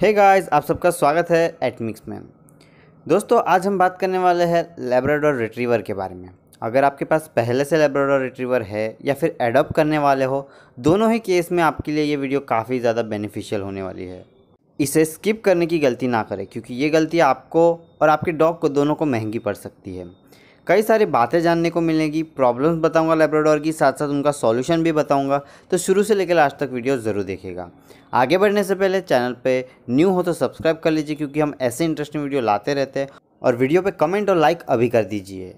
हे hey guys आप सबका स्वागत है एटमिक्स में दोस्तों आज हम बात करने वाले हैं लेब्राडोर रिट्रीवर के बारे में अगर आपके पास पहले से लेब्राडोर रिट्रीवर है या फिर एडोप्ट करने वाले हो दोनों ही केस में आपके लिए ये वीडियो काफ़ी ज़्यादा बेनिफिशियल होने वाली है इसे स्किप करने की गलती ना करें क्योंकि ये गलती आपको और आपके डॉग को दोनों को महंगी पड़ सकती है कई सारी बातें जानने को मिलेंगी प्रॉब्लम्स बताऊंगा लेब्राडोर की साथ साथ उनका सॉल्यूशन भी बताऊंगा तो शुरू से लेकर लास्ट तक वीडियो ज़रूर देखेगा आगे बढ़ने से पहले चैनल पे न्यू हो तो सब्सक्राइब कर लीजिए क्योंकि हम ऐसे इंटरेस्टिंग वीडियो लाते रहते हैं और वीडियो पर कमेंट और लाइक अभी कर दीजिए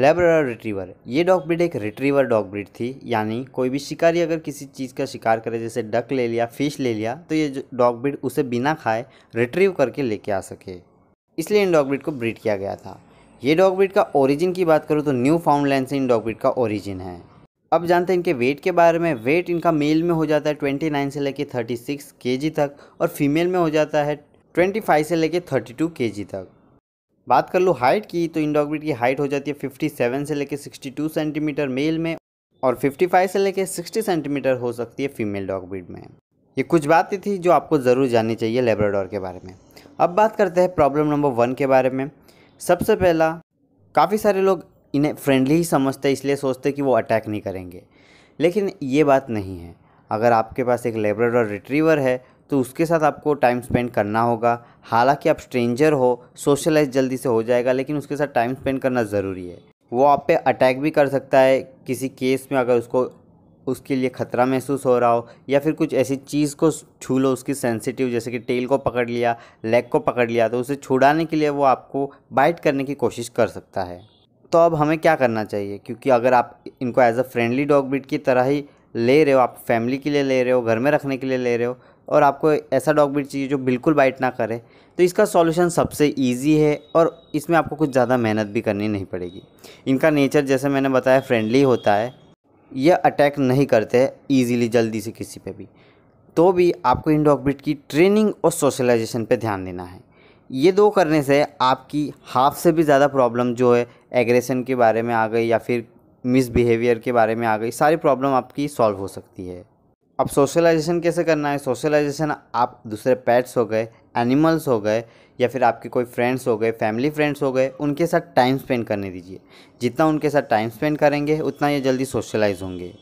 लेब्राडोर रिट्रीवर ये डॉग ब्रिड एक रिट्रीवर डॉग ब्रिड थी यानी कोई भी शिकारी अगर किसी चीज़ का शिकार करे जैसे डक ले लिया फिश ले लिया तो ये डॉग ब्रिड उसे बिना खाए रिट्रीव करके लेके आ सके इसलिए इन डॉग ब्रिड को ब्रीड किया गया था ये डॉग ब्रीड का ओरिजिन की बात करूँ तो न्यू फाउंड लैंड से इन डॉग ब्रीड का ओरिजिन है अब जानते हैं इनके वेट के बारे में वेट इनका मेल में हो जाता है 29 से लेके 36 केजी तक और फीमेल में हो जाता है 25 से लेके 32 केजी तक बात कर लो हाइट की तो इन डॉग ब्रीड की हाइट हो जाती है 57 से लेकर 62 सेंटीमीटर मेल में और 55 से लेकर 60 सेंटीमीटर हो सकती है फीमेल डॉग ब्रीड में ये कुछ बातें थी जो आपको ज़रूर जाननी चाहिए लेब्राडोर के बारे में अब बात करते हैं प्रॉब्लम नंबर वन के बारे में सबसे पहला काफ़ी सारे लोग इन्हें फ्रेंडली ही समझते इसलिए सोचते कि वो अटैक नहीं करेंगे लेकिन ये बात नहीं है अगर आपके पास एक लेबरर और रिट्रीवर है तो उसके साथ आपको टाइम स्पेंड करना होगा हालांकि आप स्ट्रेंजर हो सोशलाइज जल्दी से हो जाएगा लेकिन उसके साथ टाइम स्पेंड करना ज़रूरी है वो आप पे अटैक भी कर सकता है किसी केस में अगर उसको उसके लिए ख़तरा महसूस हो रहा हो या फिर कुछ ऐसी चीज़ को छू लो उसकी सेंसिटिव जैसे कि टेल को पकड़ लिया लेग को पकड़ लिया तो उसे छुड़ाने के लिए वो आपको बाइट करने की कोशिश कर सकता है तो अब हमें क्या करना चाहिए क्योंकि अगर आप इनको as a friendly dog breed की तरह ही ले रहे हो आप फैमिली के लिए ले रहे हो घर में रखने के लिए ले रहे हो और आपको ऐसा डॉग ब्रीड चाहिए जो बिल्कुल बाइट ना करे तो इसका सॉल्यूशन सबसे इजी है और इसमें आपको कुछ ज़्यादा मेहनत भी करनी नहीं पड़ेगी इनका नेचर जैसे मैंने बताया फ्रेंडली होता है यह अटैक नहीं करते इजीली जल्दी से किसी पे भी तो भी आपको इन डॉग ब्रिड की ट्रेनिंग और सोशलाइजेशन पे ध्यान देना है ये दो करने से आपकी हाफ से भी ज़्यादा प्रॉब्लम जो है एग्रेशन के बारे में आ गई या फिर मिसबिहेवियर के बारे में आ गई सारी प्रॉब्लम आपकी सॉल्व हो सकती है अब सोशलाइजेशन कैसे करना है सोशलाइजेशन आप दूसरे पैट्स हो गए एनिमल्स हो गए या फिर आपके कोई फ्रेंड्स हो गए फैमिली फ्रेंड्स हो गए उनके साथ टाइम स्पेंड करने दीजिए जितना उनके साथ टाइम स्पेंड करेंगे उतना ये जल्दी सोशलाइज होंगे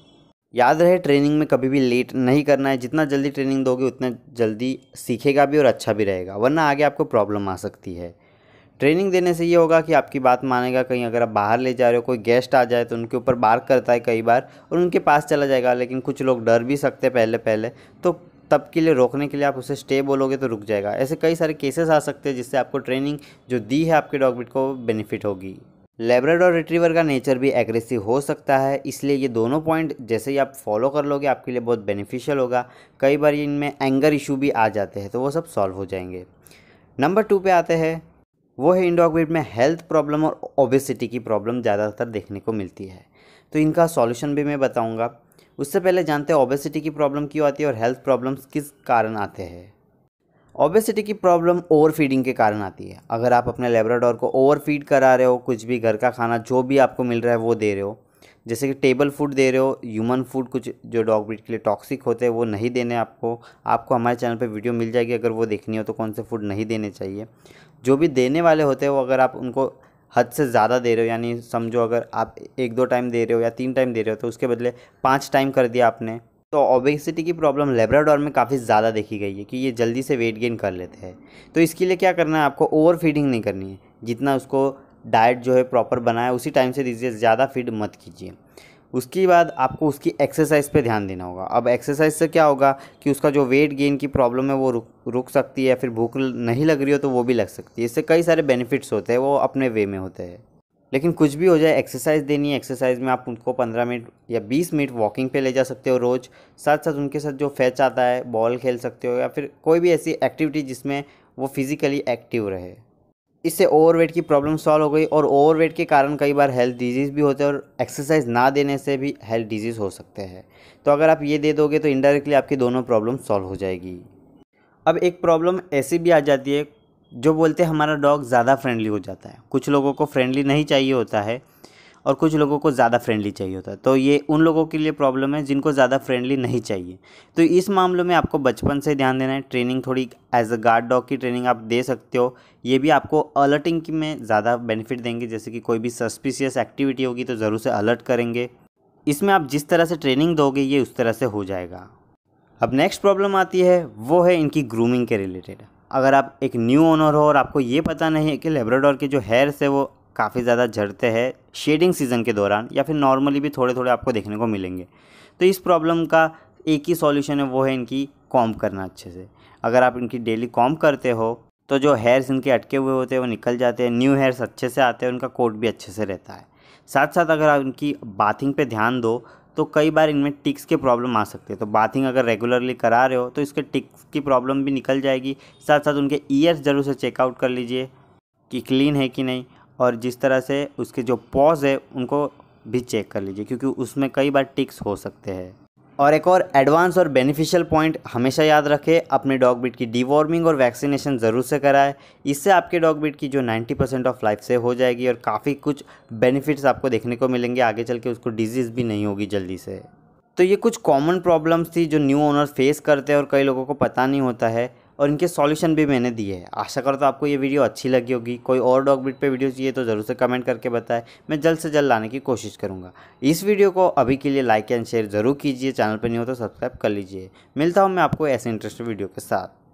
याद रहे ट्रेनिंग में कभी भी लेट नहीं करना है जितना जल्दी ट्रेनिंग दोगे उतना जल्दी सीखेगा भी और अच्छा भी रहेगा वरना आगे आपको प्रॉब्लम आ सकती है ट्रेनिंग देने से ये होगा कि आपकी बात मानेगा कहीं अगर आप बाहर ले जा रहे हो कोई गेस्ट आ जाए तो उनके ऊपर बार करता है कई बार और उनके पास चला जाएगा लेकिन कुछ लोग डर भी सकते हैं पहले पहले तो तब के लिए रोकने के लिए आप उसे स्टे बोलोगे तो रुक जाएगा ऐसे कई सारे केसेस आ सकते हैं जिससे आपको ट्रेनिंग जो दी है आपके डॉगबिट को बेनिफिट होगी लेब्राडोर रिट्रीवर का नेचर भी एग्रेसिव हो सकता है इसलिए ये दोनों पॉइंट जैसे ही आप फॉलो कर लोगे आपके लिए बहुत बेनिफिशियल होगा कई बार इनमें एंगर इशू भी आ जाते हैं तो वो सब सॉल्व हो जाएंगे नंबर टू पे आते हैं वो है इंडो अक्वेट में हेल्थ प्रॉब्लम और ओबेसिटी की प्रॉब्लम ज़्यादातर देखने को मिलती है तो इनका सॉल्यूशन भी मैं बताऊंगा उससे पहले जानते हैं ओबेसिटी की प्रॉब्लम क्यों आती है और हेल्थ प्रॉब्लम्स किस कारण आते हैं ओबेसिटी की प्रॉब्लम ओवर फीडिंग के कारण आती है अगर आप अपने लेबराडोर को ओवर फीड करा रहे हो कुछ भी घर का खाना जो भी आपको मिल रहा है वो दे रहे हो जैसे कि टेबल फूड दे रहे हो ह्यूमन फूड कुछ जो डॉग ब्रीड के लिए टॉक्सिक होते हैं वो नहीं देने आपको आपको हमारे चैनल पे वीडियो मिल जाएगी अगर वो देखनी हो तो कौन से फूड नहीं देने चाहिए जो भी देने वाले होते हैं वो अगर आप उनको हद से ज़्यादा दे रहे हो यानी समझो अगर आप एक दो टाइम दे रहे हो या तीन टाइम दे रहे हो तो उसके बदले पाँच टाइम कर दिया आपने तो ओबेसिटी की प्रॉब्लम लेब्राडोर में काफ़ी ज़्यादा देखी गई है कि ये जल्दी से वेट गेन कर लेते हैं तो इसके लिए क्या करना है आपको ओवर फीडिंग नहीं करनी है जितना उसको डाइट जो है प्रॉपर बनाए उसी टाइम से दीजिए ज़्यादा फीड मत कीजिए उसके बाद आपको उसकी एक्सरसाइज पे ध्यान देना होगा अब एक्सरसाइज से क्या होगा कि उसका जो वेट गेन की प्रॉब्लम है वो रुक रुक सकती है फिर भूख नहीं लग रही हो तो वो भी लग सकती है इससे कई सारे बेनिफिट्स होते हैं वो अपने वे में होते हैं लेकिन कुछ भी हो जाए एक्सरसाइज देनी है एक्सरसाइज में आप उनको पंद्रह मिनट या बीस मिनट वॉकिंग पे ले जा सकते हो रोज़ साथ साथ उनके साथ जो फैच आता है बॉल खेल सकते हो या फिर कोई भी ऐसी एक्टिविटी जिसमें वो फिज़िकली एक्टिव रहे इससे ओवरवेट की प्रॉब्लम सॉल्व हो गई और ओवरवेट के कारण कई बार हेल्थ डिजीज़ भी होते हैं और एक्सरसाइज ना देने से भी हेल्थ डिजीज़ हो सकते हैं तो अगर आप ये दे दोगे तो इनडायरेक्टली आपकी दोनों प्रॉब्लम सॉल्व हो जाएगी अब एक प्रॉब्लम ऐसी भी आ जाती है जो बोलते हैं हमारा डॉग ज़्यादा फ्रेंडली हो जाता है कुछ लोगों को फ्रेंडली नहीं चाहिए होता है और कुछ लोगों को ज़्यादा फ्रेंडली चाहिए होता है तो ये उन लोगों के लिए प्रॉब्लम है जिनको ज़्यादा फ्रेंडली नहीं चाहिए तो इस मामलों में आपको बचपन से ध्यान देना है ट्रेनिंग थोड़ी एज अ गार्ड डॉग की ट्रेनिंग आप दे सकते हो ये भी आपको अलर्टिंग की में ज़्यादा बेनिफिट देंगे जैसे कि कोई भी सस्पिशियस एक्टिविटी होगी तो ज़रूर से अलर्ट करेंगे इसमें आप जिस तरह से ट्रेनिंग दोगे ये उस तरह से हो जाएगा अब नेक्स्ट प्रॉब्लम आती है वो है इनकी ग्रूमिंग के रिलेटेड अगर आप एक न्यू ओनर हो और आपको ये पता नहीं है कि लेब्राडोर के जो हेयर्स है वो काफ़ी ज़्यादा झड़ते हैं शेडिंग सीज़न के दौरान या फिर नॉर्मली भी थोड़े थोड़े आपको देखने को मिलेंगे तो इस प्रॉब्लम का एक ही सॉल्यूशन है वो है इनकी कॉम्प करना अच्छे से अगर आप इनकी डेली कॉम्प करते हो तो जो हेयर्स इनके अटके हुए होते हैं वो निकल जाते हैं न्यू हेयर्स अच्छे से आते हैं उनका कोट भी अच्छे से रहता है साथ साथ अगर आप इनकी बाथिंग पे ध्यान दो तो कई बार इनमें टिक्स के प्रॉब्लम आ सकते हैं तो बाथिंग अगर रेगुलरली करा रहे हो तो इसके टिक्स की प्रॉब्लम भी निकल जाएगी साथ साथ उनके ईयर्स ज़रूर से चेकआउट कर लीजिए कि क्लीन है कि नहीं और जिस तरह से उसके जो पॉज है उनको भी चेक कर लीजिए क्योंकि उसमें कई बार टिक्स हो सकते हैं और एक और एडवांस और बेनिफिशियल पॉइंट हमेशा याद रखें अपने डॉग बिट की डिवॉर्मिंग और वैक्सीनेशन ज़रूर से कराएं इससे आपके डॉग बिट की जो 90 परसेंट ऑफ लाइफ से हो जाएगी और काफ़ी कुछ बेनिफिट्स आपको देखने को मिलेंगे आगे चल के उसको डिजीज़ भी नहीं होगी जल्दी से तो ये कुछ कॉमन प्रॉब्लम्स थी जो न्यू ओनर फेस करते हैं और कई लोगों को पता नहीं होता है और इनके सॉल्यूशन भी मैंने दिए हैं आशा करता तो आपको ये वीडियो अच्छी लगी होगी कोई और डॉग ब्रिड पे वीडियो चाहिए तो ज़रूर से कमेंट करके बताएं मैं जल्द से जल्द लाने की कोशिश करूँगा इस वीडियो को अभी के लिए लाइक एंड शेयर ज़रूर कीजिए चैनल पर नहीं हो तो सब्सक्राइब कर लीजिए मिलता हूँ मैं आपको ऐसे इंटरेस्टिंग वीडियो के साथ